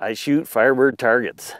I shoot Firebird targets.